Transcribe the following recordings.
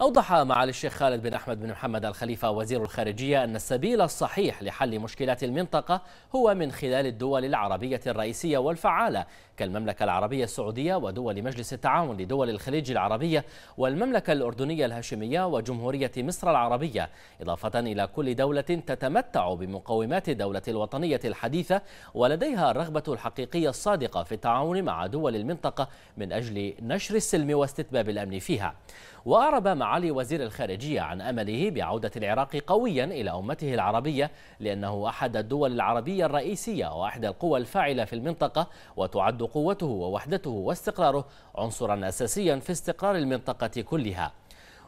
أوضح معالي الشيخ خالد بن أحمد بن محمد الخليفة وزير الخارجية أن السبيل الصحيح لحل مشكلات المنطقة هو من خلال الدول العربية الرئيسية والفعالة كالمملكة العربية السعودية ودول مجلس التعاون لدول الخليج العربية والمملكة الأردنية الهاشمية وجمهورية مصر العربية إضافة إلى كل دولة تتمتع بمقومات الدولة الوطنية الحديثة ولديها الرغبة الحقيقية الصادقة في التعاون مع دول المنطقة من أجل نشر السلم واستتباب الأمن فيها وأعرب علي وزير الخارجية عن أمله بعودة العراق قويا إلى أمته العربية لأنه أحد الدول العربية الرئيسية وأحد القوى الفاعلة في المنطقة وتعد قوته ووحدته واستقراره عنصرا أساسيا في استقرار المنطقة كلها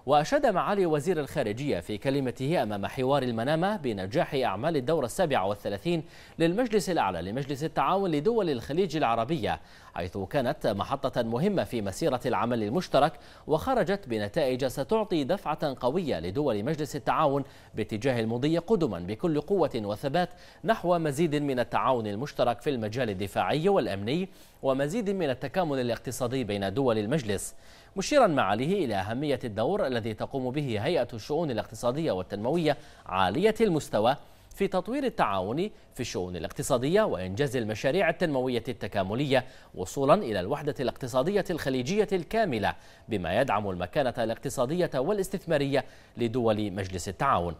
وأشاد معالي وزير الخارجية في كلمته أمام حوار المنامة بنجاح أعمال الدورة السابعة والثلاثين للمجلس الأعلى لمجلس التعاون لدول الخليج العربية حيث كانت محطة مهمة في مسيرة العمل المشترك وخرجت بنتائج ستعطي دفعة قوية لدول مجلس التعاون باتجاه المضي قدما بكل قوة وثبات نحو مزيد من التعاون المشترك في المجال الدفاعي والأمني ومزيد من التكامل الاقتصادي بين دول المجلس مشيرا معاليه إلى أهمية الدور الذي تقوم به هيئة الشؤون الاقتصادية والتنموية عالية المستوى في تطوير التعاون في الشؤون الاقتصادية وإنجاز المشاريع التنموية التكاملية وصولا إلى الوحدة الاقتصادية الخليجية الكاملة بما يدعم المكانة الاقتصادية والاستثمارية لدول مجلس التعاون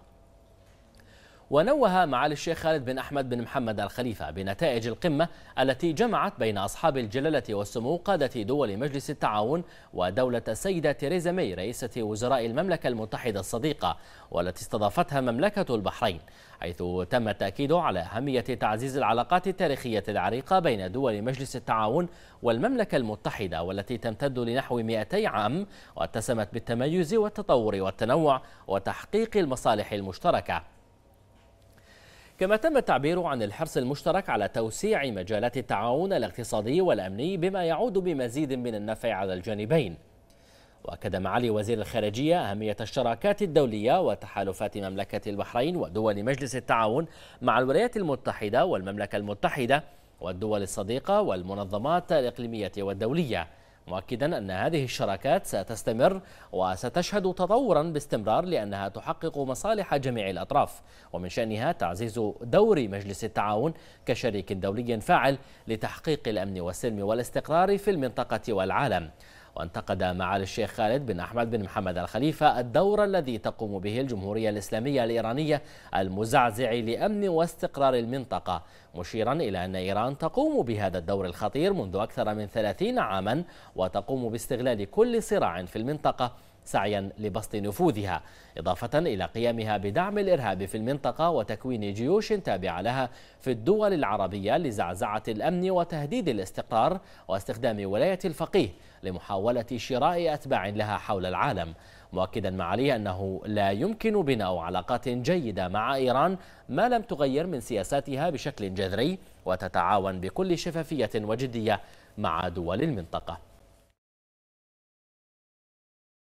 ونوه معالي الشيخ خالد بن أحمد بن محمد الخليفة بنتائج القمة التي جمعت بين أصحاب الجلالة والسمو قادة دول مجلس التعاون ودولة السيدة تيريزا مي رئيسة وزراء المملكة المتحدة الصديقة والتي استضافتها مملكة البحرين حيث تم التأكيد على أهمية تعزيز العلاقات التاريخية العريقة بين دول مجلس التعاون والمملكة المتحدة والتي تمتد لنحو 200 عام واتسمت بالتميز والتطور والتنوع وتحقيق المصالح المشتركة كما تم التعبير عن الحرص المشترك على توسيع مجالات التعاون الاقتصادي والأمني بما يعود بمزيد من النفع على الجانبين وأكد معالي وزير الخارجية أهمية الشراكات الدولية وتحالفات مملكة البحرين ودول مجلس التعاون مع الولايات المتحدة والمملكة المتحدة والدول الصديقة والمنظمات الإقليمية والدولية مؤكدا أن هذه الشراكات ستستمر وستشهد تطورا باستمرار لأنها تحقق مصالح جميع الأطراف ومن شأنها تعزيز دور مجلس التعاون كشريك دولي فاعل لتحقيق الأمن والسلم والاستقرار في المنطقة والعالم وانتقد معالي الشيخ خالد بن أحمد بن محمد الخليفة الدور الذي تقوم به الجمهورية الإسلامية الإيرانية المزعزع لأمن واستقرار المنطقة مشيرا إلى أن إيران تقوم بهذا الدور الخطير منذ أكثر من 30 عاما وتقوم باستغلال كل صراع في المنطقة سعيا لبسط نفوذها إضافة إلى قيامها بدعم الإرهاب في المنطقة وتكوين جيوش تابعة لها في الدول العربية لزعزعة الأمن وتهديد الاستقرار واستخدام ولاية الفقيه لمحاولة شراء أتباع لها حول العالم مؤكدا علي انه لا يمكن بناء علاقات جيده مع ايران ما لم تغير من سياساتها بشكل جذري وتتعاون بكل شفافيه وجديه مع دول المنطقه